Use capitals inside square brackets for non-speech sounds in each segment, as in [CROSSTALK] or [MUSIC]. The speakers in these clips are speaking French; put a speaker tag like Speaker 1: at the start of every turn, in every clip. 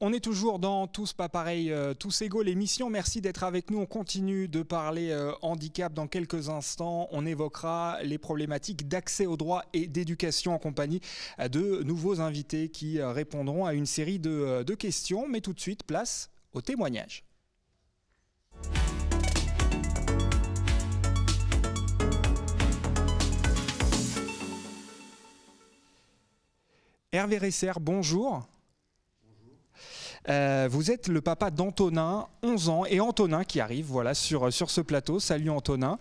Speaker 1: On est toujours dans Tous pas pareil, euh, tous égaux, l'émission. Merci d'être avec nous. On continue de parler euh, handicap dans quelques instants. On évoquera les problématiques d'accès aux droits et d'éducation en compagnie euh, de nouveaux invités qui répondront à une série de, de questions. Mais tout de suite, place au témoignage. Hervé Resser, bonjour. Euh, vous êtes le papa d'Antonin, 11 ans, et Antonin qui arrive voilà, sur, euh, sur ce plateau. Salut Antonin.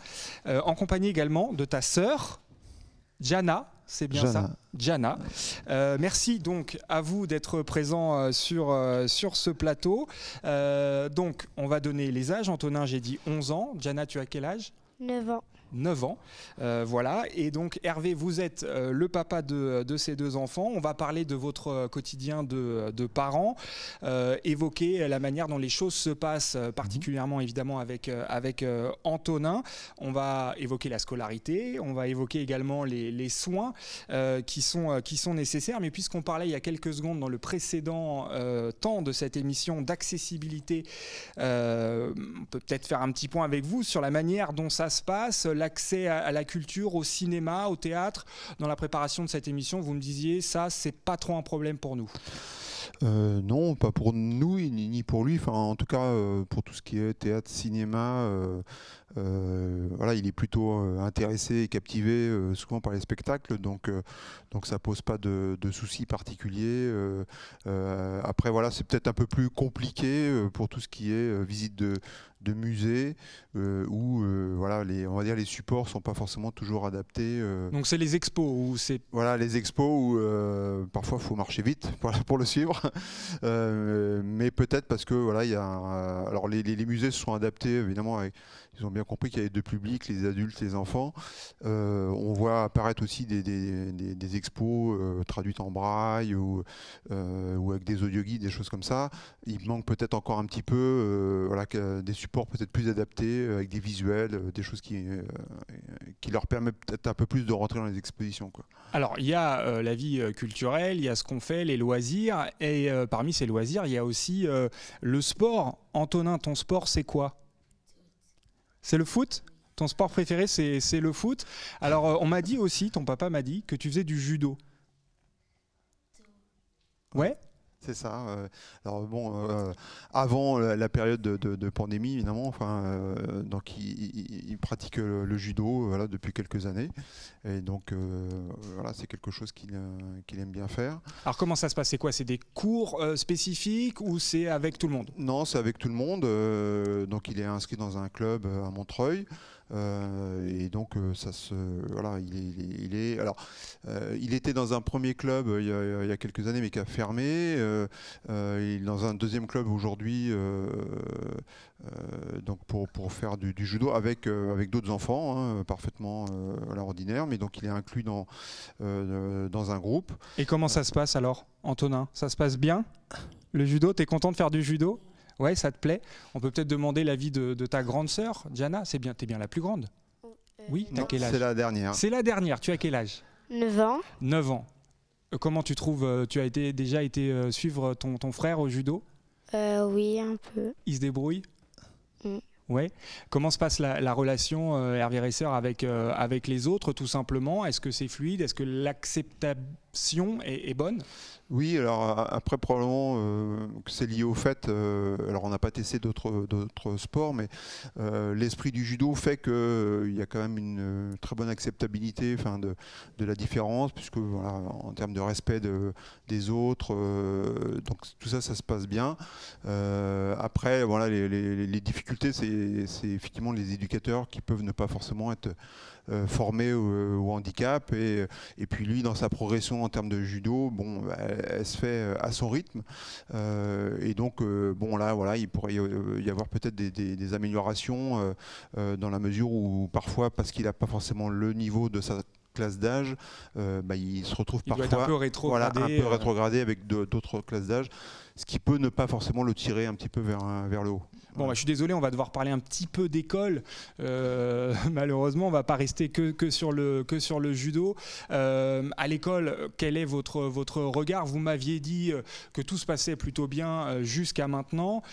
Speaker 1: Euh, en compagnie également de ta sœur, Jana, c'est bien ça Jana. merci donc à vous d'être présent sur, sur ce plateau. donc, on va donner les âges. Antonin, j'ai dit 11 ans. Jana, tu as quel âge 9 ans. 9 ans. Euh, voilà. Et donc, Hervé, vous êtes euh, le papa de, ces deux enfants. On va parler de votre quotidien de, parents, euh, évoquer la manière dont les choses se passent, particulièrement évidemment avec, avec Antonin. On va évoquer la scolarité, on va évoquer également les, soins qui, sont, qui sont nécessaires. Mais puisqu'on parlait il y a quelques secondes dans le précédent temps de cette émission d'accessibilité, on peut peut-être faire un petit point avec vous sur la manière dont ça se passe l'accès à, la culture, au cinéma, au théâtre. Dans la préparation de cette émission, vous me disiez, ça, c'est pas trop un problème pour nous.
Speaker 2: Euh, non, pas pour nous ni pour lui. en tout cas, euh, pour tout ce qui est théâtre, cinéma, euh, voilà, il est plutôt intéressé et captivé souvent par les spectacles, donc donc ça pose pas de, soucis particuliers. après, voilà, c'est peut-être un peu plus compliqué pour tout ce qui est visite de musée où voilà les on va dire les supports sont pas forcément toujours adaptés. Donc
Speaker 1: c'est les expos ou
Speaker 2: c'est voilà les expos où parfois faut marcher vite [LAUGHS] pour le suivre [LAUGHS] Euh, mais peut-être parce que voilà, il y a alors les, musées se sont adaptés évidemment, ils ont bien compris qu'il y avait deux publics, les adultes, les enfants. Euh, on voit apparaître aussi des, des, expos euh, traduites en braille ou, ou avec des audioguides, des choses comme ça. Il manque peut-être encore un petit peu, voilà, des supports peut-être plus adaptés avec des visuels, des choses qui qui leur permettent peut-être un peu plus de rentrer dans les expositions quoi.
Speaker 1: Alors il y a la vie culturelle, il y a ce qu'on fait, les loisirs, et euh, parmi ces loisirs, il y a aussi euh, le sport. Antonin, ton sport, c'est quoi C'est le foot Ton sport préféré, c'est le foot. Alors, euh, on m'a dit aussi, ton papa m'a dit, que tu faisais du judo. Ouais
Speaker 2: c'est ça. Euh, alors bon, euh, avant la période de, pandémie, évidemment, enfin, euh, donc il, pratique le, judo depuis quelques années, et donc voilà, c'est quelque chose qu'il aime bien faire.
Speaker 1: Alors comment ça se passe C'est quoi C'est des cours spécifiques ou c'est avec tout le monde
Speaker 2: Non, c'est avec tout le monde. donc il est inscrit dans un club à Montreuil. Euh, et donc, euh, ça se, voilà, il est, alors, euh, il était dans un premier club il y, a, quelques années, mais qui a fermé. il est dans un deuxième club aujourd'hui, donc pour, pour faire du, judo avec avec d'autres enfants, hein, parfaitement à l'ordinaire, mais donc il est inclus dans
Speaker 1: dans un groupe. Et comment ça se passe alors, Antonin Ça se passe bien le judo, t'es content de faire du judo Ouais, ça te plaît On peut peut-être demander l'avis de, de, ta grande sœur, Diana. C'est bien, t'es bien la plus grande euh, Oui,
Speaker 2: as quel âge C'est la dernière.
Speaker 1: C'est la dernière, tu as quel âge 9 ans. 9 ans. Euh, comment tu trouves euh, Tu as été, déjà été suivre ton, ton frère au judo
Speaker 2: Oui, un peu. Il se débrouille Oui.
Speaker 1: Ouais. Comment se passe la, relation Hervé Resser, avec, avec les autres, tout simplement Est-ce que c'est fluide Est-ce que l'acceptabilité
Speaker 2: est, bonne oui, alors euh, après probablement euh, que c'est lié au fait, euh, alors on n'a pas testé d'autres sports, mais l'esprit du judo fait qu'il y a quand même une très bonne acceptabilité de, la différence, puisque en termes de respect des autres, donc tout ça, ça se passe bien. après, voilà, les, les difficultés, c'est effectivement les éducateurs qui peuvent ne pas forcément être euh, formé euh, au, handicap. Et, euh, et, puis lui, dans sa progression en termes de judo, bon, bah, elle, se fait à son rythme. et donc, bon, là, voilà, il pourrait y avoir peut-être des, améliorations dans la mesure où parfois, parce qu'il n'a pas forcément le niveau de sa classe d'âge, bah, il se retrouve parfois un peu rétrogradé, avec d'autres classes d'âge, ce qui peut ne pas forcément le tirer un petit peu vers, vers le haut.
Speaker 1: Bon, bah, je suis désolé, on va devoir parler un petit peu d'école. Euh, [LAUGHS] malheureusement, on va pas rester que, sur, le, judo. Euh, à l'école, quel est votre, regard Vous m'aviez dit euh, que tout se passait plutôt bien jusqu'à maintenant.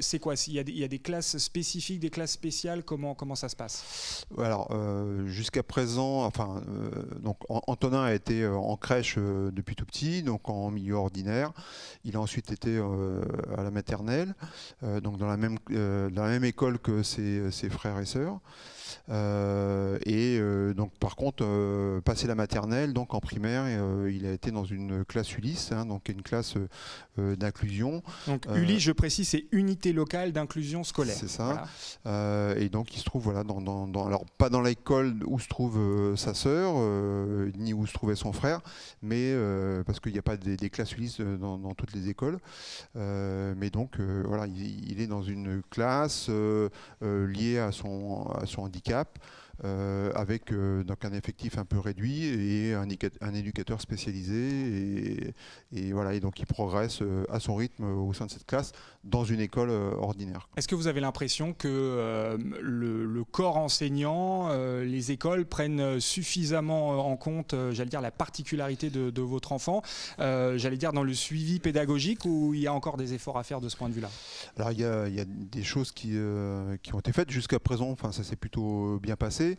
Speaker 1: c'est quoi il y, a des, classes spécifiques, des classes spéciales Comment, ça se passe
Speaker 2: Alors, jusqu'à présent, enfin, donc Antonin a été en crèche depuis tout petit, donc en milieu ordinaire. Il a ensuite été à la maternelle, donc dans la même, euh, la même école que ses, euh, frères et sœurs. Euh, et donc, par contre, passé la maternelle, donc en primaire, il a été dans une classe Ulysse, hein, donc une classe d'inclusion.
Speaker 1: Donc Ulysse, je précise, c'est unité locale d'inclusion scolaire. C'est ça.
Speaker 2: et donc, il se trouve, voilà, dans, alors pas dans l'école où se trouve sa sœur, ni où se trouvait son frère, mais parce qu'il n'y a pas des, classes Ulysse dans, toutes les écoles. mais donc, voilà, il est dans une classe euh, euh, liée à son, handicap. Euh, avec donc un effectif un peu réduit et un, un éducateur spécialisé et et voilà, et donc il progresse euh, à son rythme euh, au sein de cette classe dans une école euh, ordinaire.
Speaker 1: Est-ce que vous avez l'impression que le, corps enseignant, les écoles prennent suffisamment en compte, j'allais dire, la particularité de, votre enfant, j'allais dire dans le suivi pédagogique, ou il y a encore des efforts à faire de ce point de vue-là
Speaker 2: Alors il y, a, des choses qui, qui ont été faites jusqu'à présent, enfin ça s'est plutôt bien passé.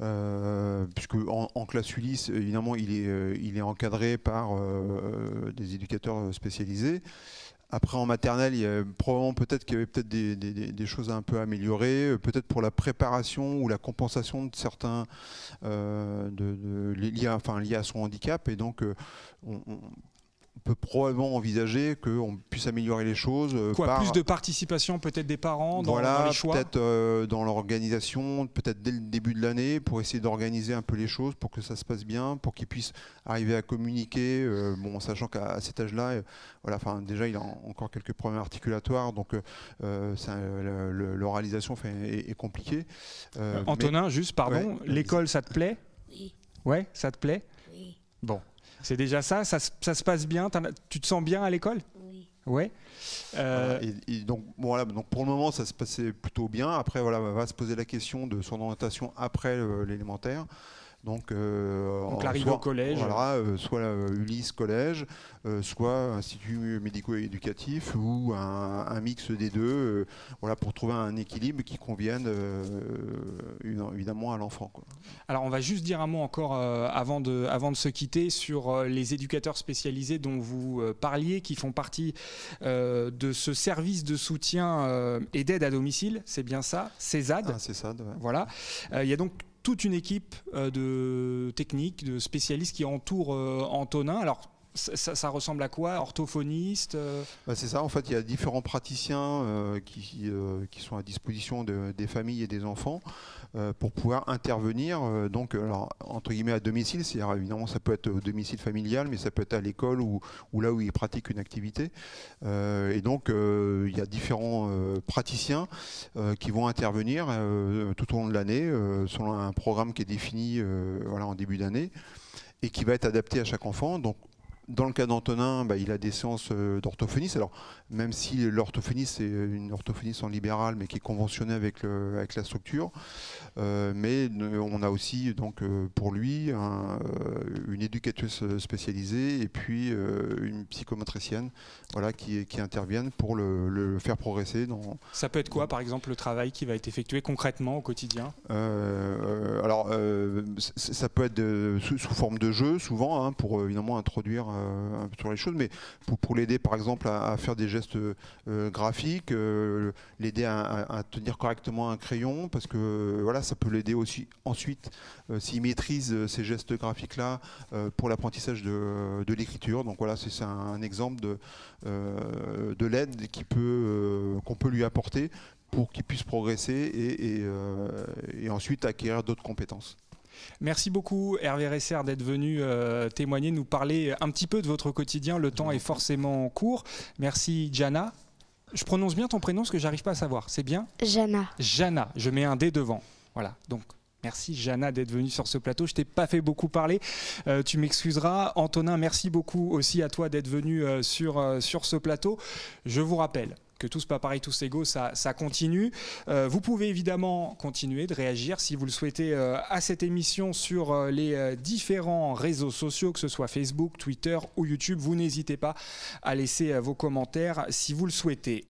Speaker 2: Euh, puisque en, classe Ulysse, évidemment, il est, euh, il est encadré par euh, des éducateurs spécialisés. Après, en maternelle, il y a probablement peut-être qu'il y avait peut-être des, choses un peu améliorées, peut-être pour la préparation ou la compensation de certains liés, à, son handicap. Et donc, on, peut probablement envisager qu'on puisse améliorer les choses. Euh, Quoi, par... plus de
Speaker 1: participation peut-être des parents dans, les choix Peut-être
Speaker 2: euh, dans l'organisation, peut-être dès le début de l'année, pour essayer d'organiser un peu les choses, pour que ça se passe bien, pour qu'ils puissent arriver à communiquer, euh, bon, sachant qu'à cet âge-là, voilà, déjà il a encore quelques problèmes articulatoires, donc l'oralisation est, est compliquée.
Speaker 1: Antonin, juste, pardon, l'école, ça te plaît Oui. Ouais, ça te plaît Oui. Bon, c'est déjà ça, ça, se passe bien, tu te sens bien à l'école Oui. Ouais. Euh, donc, voilà, donc pour le moment, ça se passait plutôt bien. Après, voilà, on va se
Speaker 2: poser la question de son orientation après l'élémentaire. Donc, euh, au collège. Voilà, euh, soit euh, Ulysse collège, soit institut médico-éducatif ou un, mix des deux, voilà, pour trouver un équilibre qui convienne évidemment à l'enfant.
Speaker 1: Alors on va juste dire un mot encore avant, de, avant de se quitter sur les éducateurs spécialisés dont vous parliez, qui font partie de ce service de soutien et d'aide à domicile, c'est bien ça, CESAD. Ah, CESAD, Voilà. Il y a donc toute une équipe euh, de techniques, de spécialistes qui entourent euh, Antonin. Alors, ça, ressemble à quoi Orthophoniste euh bah,
Speaker 2: C'est ça, en fait, il y a différents praticiens euh, euh, qui, sont à disposition des familles et des enfants pour pouvoir intervenir, donc, alors, entre guillemets, à domicile. C'est-à-dire, évidemment, ça peut être au domicile familial, mais ça peut être à l'école ou, là où ils pratiquent une activité. et donc, il y a différents praticiens qui vont intervenir tout au long de l'année, selon un programme qui est défini en début d'année et qui va être adapté à chaque enfant. Donc dans le cas d'Antonin, bah, il a des séances euh, d'orthophoniste. Alors, même si l'orthophoniste est une orthophoniste en libéral, mais qui est conventionnée avec, avec la structure, euh, mais on a aussi donc euh, pour lui une éducatrice spécialisée et puis une psychomotricienne, voilà, qui, qui interviennent pour le, faire progresser.
Speaker 1: Ça peut être quoi, par exemple, le travail qui va être effectué concrètement au quotidien
Speaker 2: Alors, ça peut être sous, forme de jeu, souvent, hein, pour évidemment introduire euh, sur les choses, mais pour, l'aider par exemple à, faire des gestes euh, graphiques, euh, l'aider à, tenir correctement un crayon, parce que voilà, ça peut l'aider aussi ensuite s'il maîtrise ces gestes graphiques-là pour l'apprentissage de, l'écriture. Donc voilà, c'est un, exemple de, de l'aide qu'on peut, peut lui apporter pour qu'il puisse progresser et ensuite acquérir d'autres compétences.
Speaker 1: Merci beaucoup Hervé Resser d'être venu euh, témoigner, nous parler un petit peu de votre quotidien. Le temps est forcément court. Merci Jana. Je prononce bien ton prénom ce que j'arrive pas à savoir. C'est bien Jana. Jana, je mets un D devant. Voilà, donc Merci Jana d'être venue sur ce plateau. Je t'ai pas fait beaucoup parler, euh, tu m'excuseras. Antonin, merci beaucoup aussi à toi d'être venu euh, sur, sur ce plateau. Je vous rappelle, que tous pas pareil, tous égaux, ça, continue. Euh, vous pouvez évidemment continuer de réagir si vous le souhaitez euh, à cette émission sur euh, les différents réseaux sociaux, que ce soit Facebook, Twitter ou YouTube. Vous n'hésitez pas à laisser vos commentaires si vous le souhaitez.